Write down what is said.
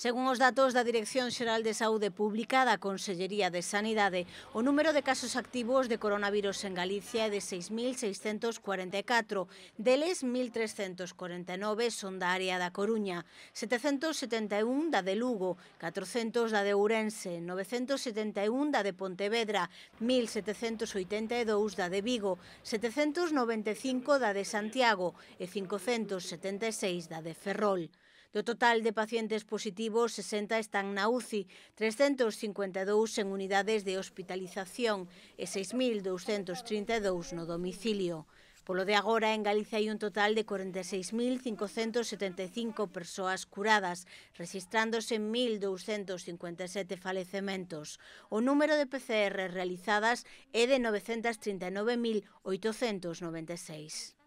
Según os datos da Dirección Xeral de Saúde Pública da Consellería de Sanidade, o número de casos activos de coronavirus en Galicia é de 6.644, deles 1.349 son da área da Coruña, 771 da de Lugo, 400 da de Ourense, 971 da de Pontevedra, 1.782 da de Vigo, 795 da de Santiago e 576 da de Ferrol. Do total de pacientes positivos, 60 están na UCI, 352 en unidades de hospitalización e 6.232 no domicilio. Polo de agora, en Galicia hai un total de 46.575 persoas curadas, registrándose 1.257 falecementos. O número de PCR realizadas é de 939.896.